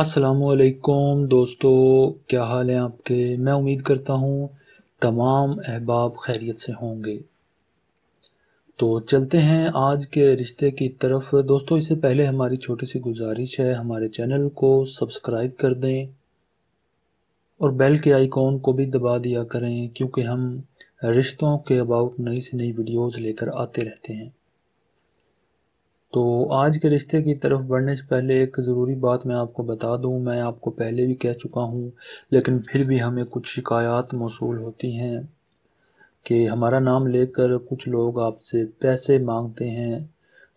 असलकुम दोस्तों क्या हाल है आपके मैं उम्मीद करता हूँ तमाम अहबाब खैरियत से होंगे तो चलते हैं आज के रिश्ते की तरफ दोस्तों इससे पहले हमारी छोटी सी गुजारिश है हमारे चैनल को सब्सक्राइब कर दें और बेल के आइकॉन को भी दबा दिया करें क्योंकि हम रिश्तों के अबाउट नई से नई वीडियोज़ लेकर आते रहते हैं तो आज के रिश्ते की तरफ बढ़ने से पहले एक ज़रूरी बात मैं आपको बता दूं मैं आपको पहले भी कह चुका हूं लेकिन फिर भी हमें कुछ शिकायत मौसू होती हैं कि हमारा नाम लेकर कुछ लोग आपसे पैसे मांगते हैं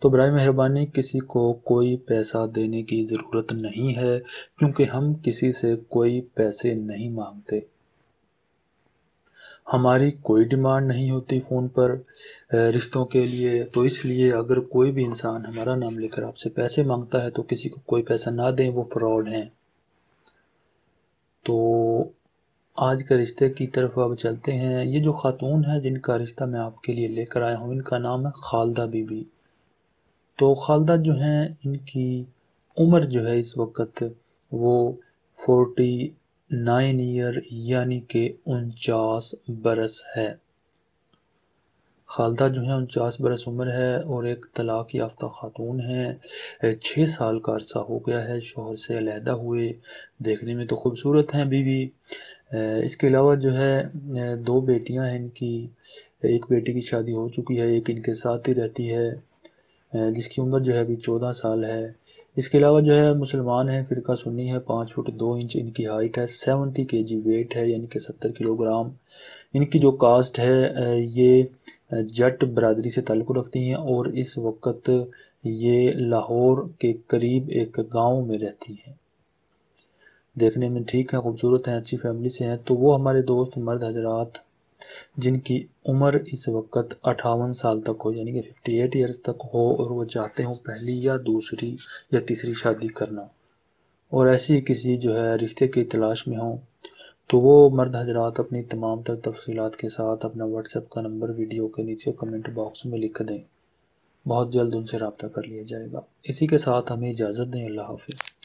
तो बर मेहरबानी किसी को कोई पैसा देने की ज़रूरत नहीं है क्योंकि हम किसी से कोई पैसे नहीं मांगते हमारी कोई डिमांड नहीं होती फ़ोन पर रिश्तों के लिए तो इसलिए अगर कोई भी इंसान हमारा नाम लेकर आपसे पैसे मांगता है तो किसी को कोई पैसा ना दें वो फ्रॉड हैं तो आज के रिश्ते की तरफ अब चलते हैं ये जो ख़ातून है जिनका रिश्ता मैं आपके लिए लेकर आया हूँ इनका नाम है खालदा बीबी तो खालदा जो हैं इनकी उम्र जो है इस वक्त वो फोर्टी नाइन ईयर यानी कि उनचास बरस है खालदा जो है उनचास बरस उम्र है और एक तलाक याफ्ता खातून है छः साल का अरसा हो गया है शोहर से अलहदा हुए देखने में तो खूबसूरत हैं बीवी इसके अलावा जो है दो बेटियां हैं इनकी एक बेटी की शादी हो चुकी है एक इनके साथ ही रहती है जिसकी उम्र जो है अभी चौदह साल है इसके अलावा जो है मुसलमान है फ़िरका सुन्नी है पाँच फुट दो इंच इनकी हाइट है सेवेंटी के जी वेट है यानी कि सत्तर किलोग्राम इनकी जो कास्ट है ये जट बरदरी से ताल्लुक़ रखती हैं और इस वक्त ये लाहौर के करीब एक गांव में रहती हैं देखने में ठीक है खूबसूरत हैं अच्छी फैमिली से हैं तो वो हमारे दोस्त मर्द हजरात जिनकी उम्र इस वक्त अठावन साल तक हो यानी कि फिफ्टी एट ईयर्स तक हो और वो चाहते हों पहली या दूसरी या तीसरी शादी करना और ऐसी किसी जो है रिश्ते की तलाश में हों तो वो मर्द हजरात अपनी तमाम तर तफसीत के साथ अपना व्हाट्सएप का नंबर वीडियो के नीचे कमेंट बॉक्स में लिख दें बहुत जल्द उनसे रबता कर लिया जाएगा इसी के साथ हमें इजाज़त दें अल्लाह हाफिज़